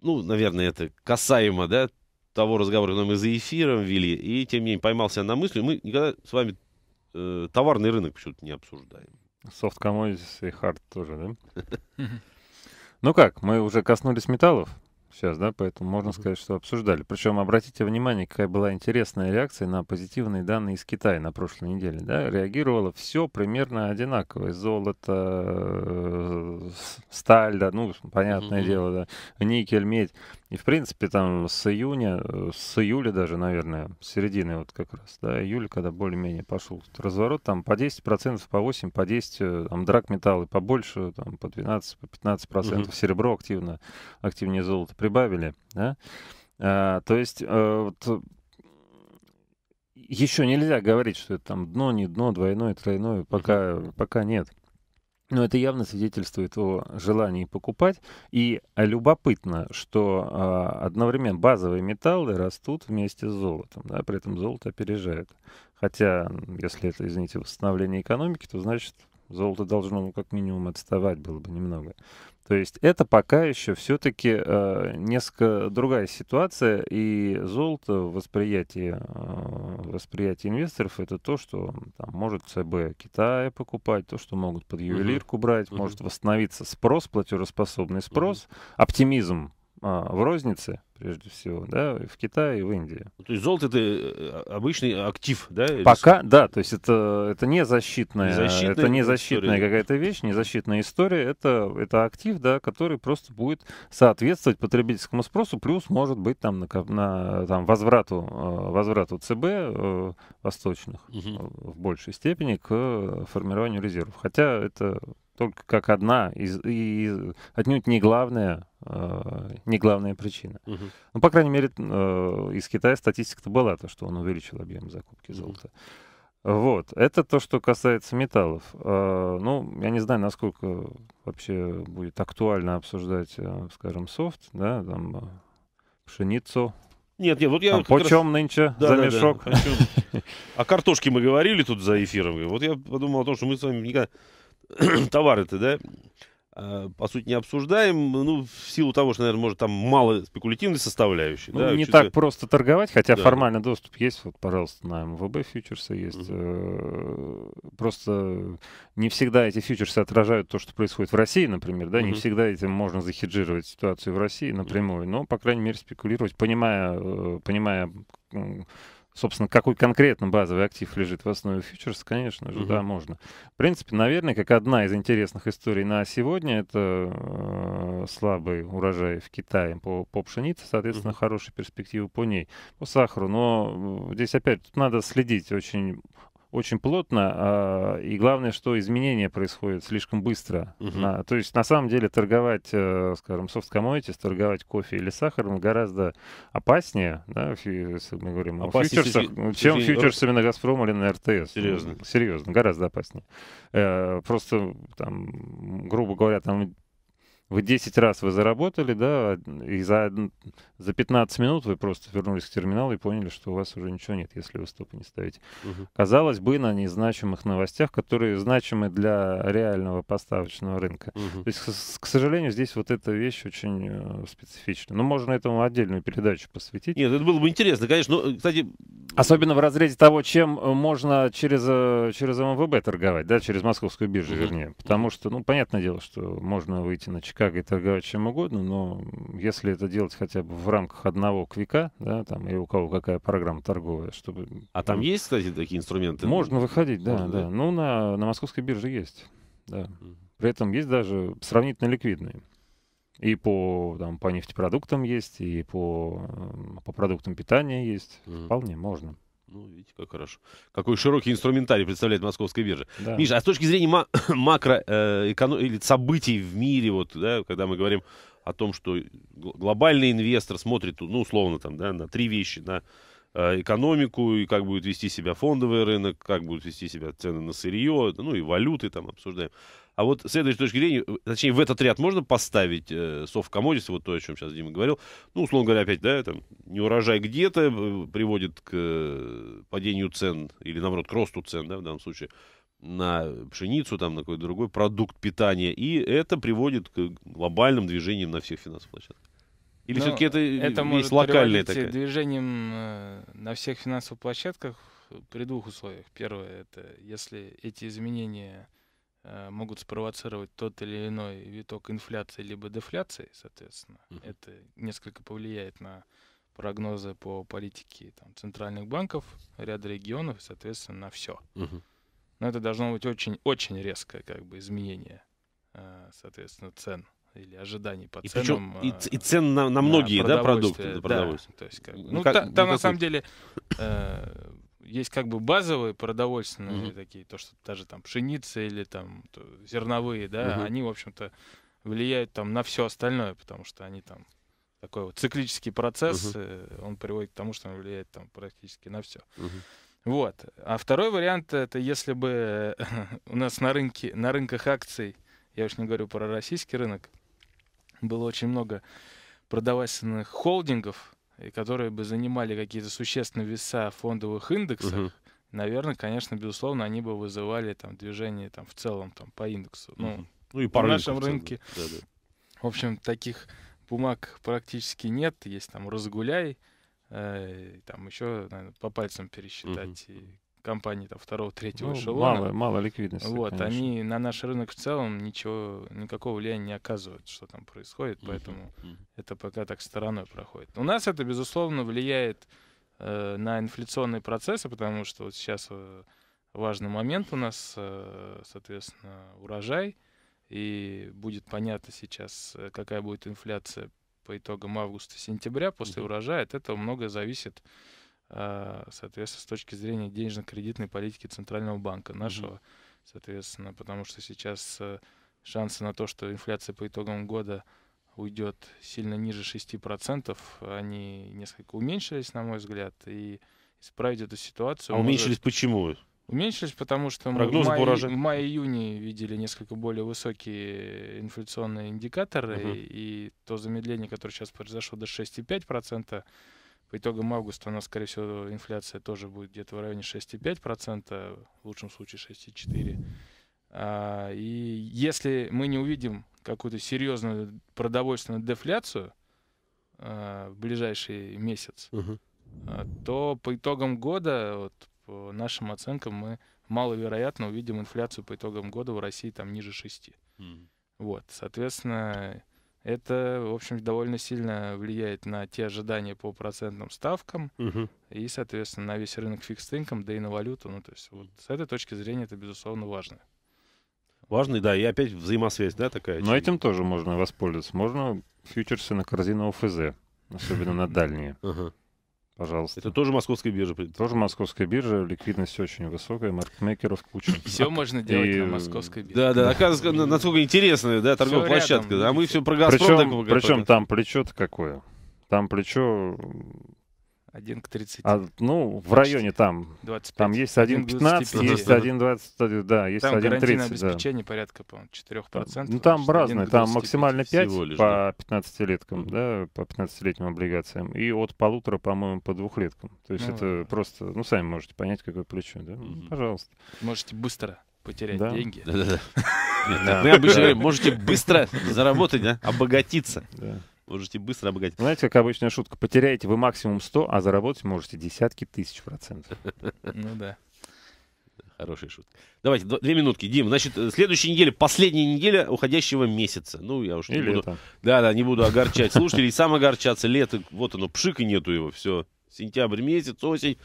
ну, наверное, это касаемо, да, того разговора, но мы за эфиром вели, и тем не менее поймался на мысли, мы никогда с вами э, товарный рынок почему-то не обсуждаем. Софт commodities и Hard тоже, да? Ну как, мы уже коснулись металлов, сейчас, да, поэтому можно сказать, что обсуждали. Причем обратите внимание, какая была интересная реакция на позитивные данные из Китая на прошлой неделе, да, реагировало все примерно одинаково, золото, э, сталь, да, ну, понятное mm-hmm. дело, да, никель, медь, и, в принципе, там с июня, э, с июля даже, наверное, с середины вот как раз, да, июля, когда более-менее пошел разворот, там по 10%, по 8%, по 10%, э, там драгметаллы побольше, там по 12, по 15%, угу. серебро активно, активнее золото прибавили, да. А, то есть, а, вот, еще нельзя говорить, что это там дно, не дно, двойное, тройное, пока, пока нет. Но это явно свидетельствует о желании покупать. И а, любопытно, что а, одновременно базовые металлы растут вместе с золотом. Да, при этом золото опережает. Хотя, если это, извините, восстановление экономики, то значит золото должно ну, как минимум отставать было бы немного. То есть это пока еще все-таки э, несколько другая ситуация, и золото в восприятии, э, восприятии инвесторов это то, что там, может ЦБ Китая покупать, то, что могут под ювелирку угу. брать, угу. может восстановиться спрос, платежеспособный спрос, угу. оптимизм э, в рознице, прежде всего, да, в Китае и в Индии. Ну, то есть золото это э, обычный актив, да? Пока, да, то есть это, это не защитная, защитная это не защитная какая-то вещь, не защитная история, это, это актив, да, который просто будет соответствовать потребительскому спросу, плюс может быть там на, на там, возврату, э, возврату ЦБ э, восточных угу. в большей степени к формированию резервов. Хотя это только как одна из, и отнюдь не главная, а, не главная причина. Угу. Ну, по крайней мере, а, из Китая статистика-то была, то, что он увеличил объем закупки золота. Угу. Вот, это то, что касается металлов. А, ну, я не знаю, насколько вообще будет актуально обсуждать, скажем, софт, да, там пшеницу. Нет, нет, вот я там, вот почем раз... нынче да, за да, мешок. Да, да. О картошке мы говорили тут за эфиром. Вот я подумал о том, что мы с вами никогда товары-то, да, а, по сути, не обсуждаем, ну, в силу того, что, наверное, может, там мало спекулятивной составляющей. Ну, да, не так просто торговать, хотя да. формально доступ есть, вот, пожалуйста, на МВБ фьючерсы есть. mm Просто не всегда эти фьючерсы отражают то, что происходит в России, например, да, mm не всегда этим можно захеджировать ситуацию в России напрямую, mm но, по крайней мере, спекулировать, понимая, э, понимая собственно, какой конкретно базовый актив лежит в основе фьючерса, конечно же, угу. да, можно. В принципе, наверное, как одна из интересных историй на сегодня, это э, слабый урожай в Китае по, по пшенице, соответственно, угу. хорошие перспективы по ней, по сахару. Но здесь опять тут надо следить очень очень плотно, а, и главное, что изменения происходят слишком быстро. Угу. На, то есть, на самом деле, торговать, э, скажем, soft commodities, торговать кофе или сахаром гораздо опаснее, да, если мы говорим опаснее о фьючерсах, фью... Ну, чем фью... фьючерсами на «Газпром» или на РТС. Серьезно? Серьезно, гораздо опаснее. Э, просто, там, грубо говоря, там вы 10 раз вы заработали, да, и за, за 15 минут вы просто вернулись к терминалу и поняли, что у вас уже ничего нет, если вы стопы не ставите. Угу. Казалось бы, на незначимых новостях, которые значимы для реального поставочного рынка. Угу. То есть, к сожалению, здесь вот эта вещь очень э, специфична. Но ну, можно этому отдельную передачу посвятить. Нет, это было бы интересно, конечно. Но, э, кстати... Особенно в разрезе того, чем э, можно через, через МВБ торговать, да, через московскую биржу, угу. вернее. Потому что, ну, понятное дело, что можно выйти на ЧК как и торговать чем угодно, но если это делать хотя бы в рамках одного квика, да, там, и у кого какая программа торговая, чтобы... А там есть, кстати, такие инструменты? Можно выходить, да, Можно, да. да. Ну, на, на московской бирже есть, да. При этом есть даже сравнительно ликвидные. И по, там, по нефтепродуктам есть, и по, по продуктам питания есть. mm Вполне можно. Ну, видите, как хорошо. Какой широкий инструментарий представляет московская биржа. Да. Миша, а с точки зрения ма- э, или событий в мире, вот, да, когда мы говорим о том, что глобальный инвестор смотрит, ну, условно, там, да, на три вещи, на э, экономику, и как будет вести себя фондовый рынок, как будут вести себя цены на сырье, ну, и валюты там обсуждаем. А вот с этой точки зрения, точнее, в этот ряд можно поставить э, совкомодис, вот то, о чем сейчас Дима говорил. Ну, условно говоря, опять, да, там, неурожай где-то э, приводит к э, падению цен, или, наоборот, к росту цен, да, в данном случае, на пшеницу, там, на какой-то другой продукт питания. И это приводит к глобальным движениям на всех финансовых площадках. Или ну, все-таки это, это есть локальное такое? движением э, на всех финансовых площадках при двух условиях. Первое, это если эти изменения Э, могут спровоцировать тот или иной виток инфляции либо дефляции, соответственно. Uh-huh. Это несколько повлияет на прогнозы по политике там, центральных банков, ряда регионов, соответственно, на все. Uh-huh. Но это должно быть очень-очень резкое как бы, изменение, э, соответственно, цен или ожиданий по и ценам. Причем, и, и э, цен на, на многие, на да, продукты? Да, продовольствие. То есть, как, ну, ну, как, та, там, на самом деле, есть как бы базовые продовольственные mm-hmm. такие, то, что даже там пшеница или там зерновые, да, mm-hmm. они, в общем-то, влияют там на все остальное, потому что они там такой вот циклический процесс, uh-huh. он приводит к тому, что он влияет там практически на все. Uh-huh. Вот. А второй вариант это если бы у нас на рынке, на рынках акций, я уж не говорю про российский рынок, было очень много продовольственных холдингов, которые бы занимали какие-то существенные веса в фондовых индексах, угу. наверное, конечно, безусловно, они бы вызывали там движение там в целом там по индексу. Угу. Ну, ну и по, по нашем рынке. Да, да. В общем, таких бумаг практически нет. Есть там разгуляй, э, там еще наверное, по пальцам пересчитать. Угу. И компании там, второго, третьего ну, эшелона. Мало, мало ликвидности. Вот, конечно. они на наш рынок в целом ничего, никакого влияния не оказывают, что там происходит, поэтому uh-huh. это пока так стороной проходит. У нас это, безусловно, влияет э, на инфляционные процессы, потому что вот сейчас э, важный момент у нас, э, соответственно, урожай, и будет понятно сейчас, э, какая будет инфляция по итогам августа-сентября после uh-huh. урожая. От этого многое зависит а, соответственно, с точки зрения денежно-кредитной политики Центрального банка нашего, mm-hmm. соответственно, потому что сейчас э, шансы на то, что инфляция по итогам года уйдет сильно ниже 6%, они несколько уменьшились, на мой взгляд, и исправить эту ситуацию... А может... уменьшились почему? Уменьшились, потому что Прогноз мы в мае-июне мае, видели несколько более высокие инфляционные индикаторы, угу. и то замедление, которое сейчас произошло до 6,5%, по итогам августа у нас, скорее всего, инфляция тоже будет где-то в районе 6,5%, в лучшем случае 6,4%. А, и если мы не увидим какую-то серьезную продовольственную дефляцию а, в ближайший месяц, угу. а, то по итогам года, вот, по нашим оценкам, мы маловероятно увидим инфляцию по итогам года в России там ниже 6%. Угу. Вот, соответственно, это, в общем, довольно сильно влияет на те ожидания по процентным ставкам угу. и, соответственно, на весь рынок фикс инком, да и на валюту. Ну, то есть вот с этой точки зрения это, безусловно, важно. Важно, да, и опять взаимосвязь, да, такая? Но этим тоже можно воспользоваться. Можно фьючерсы на корзину ОФЗ, особенно на дальние. uh пожалуйста. Это тоже московская биржа? Тоже московская биржа, ликвидность очень высокая, маркетмейкеров куча. Все можно делать на московской бирже. Да, да, оказывается, насколько интересная, да, торговая площадка. а мы все про Газпром причем там плечо-то какое? Там плечо 1 к 30. А, ну, в районе там. 25. Там есть 1,15, есть 1,20, да, есть 1,30. Там гарантийное обеспечение да. порядка, по 4%. Ну, там разное, там максимально 5 лишь, по 15-леткам, да. да, по 15-летним облигациям. И от полутора, по-моему, по двухлеткам. То есть ну, это да. просто, ну, сами можете понять, какое плечо, да? Угу. Пожалуйста. Можете быстро потерять да. деньги. Да-да-да. Мы ну, обычно говорим, можете быстро заработать, да, обогатиться можете быстро обогатить. Знаете, как обычная шутка, потеряете вы максимум 100, а заработать можете десятки тысяч процентов. Ну да. Хорошая шутка. Давайте, две минутки. Дим, значит, э, следующая неделя, последняя неделя уходящего месяца. Ну, я уж не Или буду... Да-да, не буду огорчать слушателей, сам огорчаться. Лето, вот оно, пшик и нету его, все. Сентябрь месяц, осень,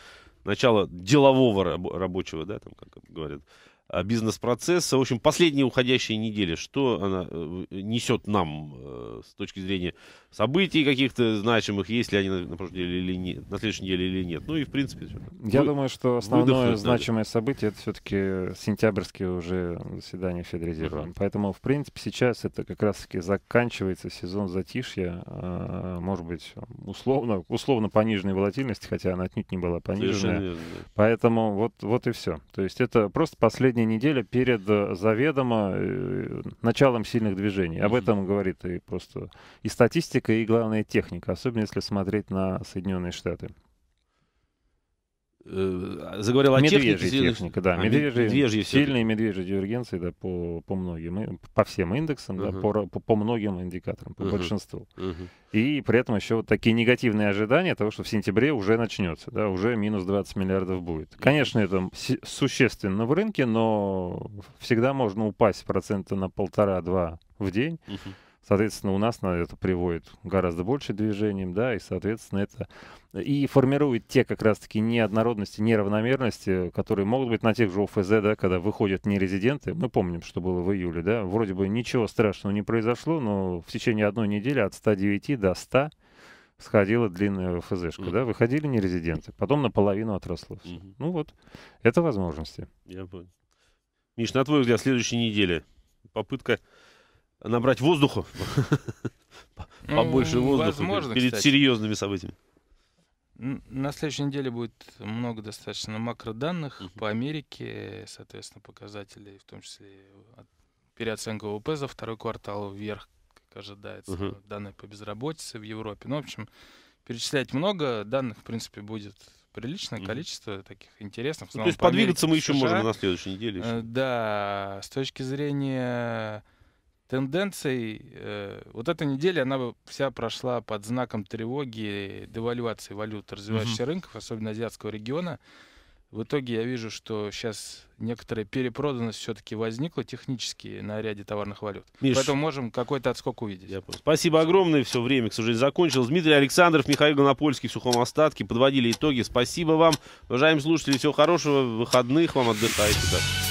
начало делового рабочего, да, там, как говорят. А, бизнес-процесса. В общем, последняя уходящая неделя, что она э, несет нам э, с точки зрения событий каких-то значимых, есть ли они на, прошлой неделе или нет, на следующей неделе или нет. Ну и в принципе. Я Вы, думаю, что основное значимое надо. событие это все-таки сентябрьские уже заседания Федрезерва. Uh-huh. Поэтому, в принципе, сейчас это как раз-таки заканчивается сезон затишья, а, может быть, условно, условно пониженной волатильности, хотя она отнюде не была пониженная. Поэтому вот, вот и все. То есть это просто последний последняя неделя перед э, заведомо э, началом сильных движений. Об этом говорит и просто и статистика, и главная техника, особенно если смотреть на Соединенные Штаты. Э, заговорил о медвежья технике. техника, да, а, медвежья, медвежья сильные медвежьи дивергенции, да, по, по многим, по всем индексам, uh-huh. да, по, по, по многим индикаторам, по uh-huh. большинству. Uh-huh. И при этом еще вот такие негативные ожидания того, что в сентябре уже начнется, да, уже минус 20 миллиардов будет. Конечно, это существенно в рынке, но всегда можно упасть процента на полтора-два в день. Uh-huh Соответственно, у нас на это приводит гораздо больше движением, да, и, соответственно, это и формирует те как раз-таки неоднородности, неравномерности, которые могут быть на тех же ОФЗ, да, когда выходят нерезиденты. Мы помним, что было в июле, да, вроде бы ничего страшного не произошло, но в течение одной недели от 109 до 100 сходила длинная ФЗшка, mm-hmm. да, выходили нерезиденты. потом наполовину отросло все. Mm-hmm. Ну вот, это возможности. Я понял. Миш, на твой взгляд, следующей неделе попытка набрать воздуха, ну, побольше воздуха перед серьезными событиями. На следующей неделе будет много достаточно макроданных uh по Америке, соответственно, показателей, в том числе переоценка ВВП за второй квартал вверх, как ожидается, данные по безработице в Европе. Ну, в общем, перечислять много, данных, в принципе, будет приличное количество таких интересных. Ну, то есть подвигаться Америке, мы еще США. можем на следующей неделе. Еще. Э, да, с точки зрения тенденций. Э, вот эта неделя, она вся прошла под знаком тревоги, девальвации валют развивающихся mm-hmm. рынков, особенно азиатского региона. В итоге я вижу, что сейчас некоторая перепроданность все-таки возникла технически на ряде товарных валют. Миш, Поэтому можем какой-то отскок увидеть. Я понял. Спасибо огромное. Все время, к сожалению, закончилось. Дмитрий Александров, Михаил Гонопольский в сухом остатке подводили итоги. Спасибо вам. Уважаемые слушатели, всего хорошего. Выходных вам отдыхайте. Да.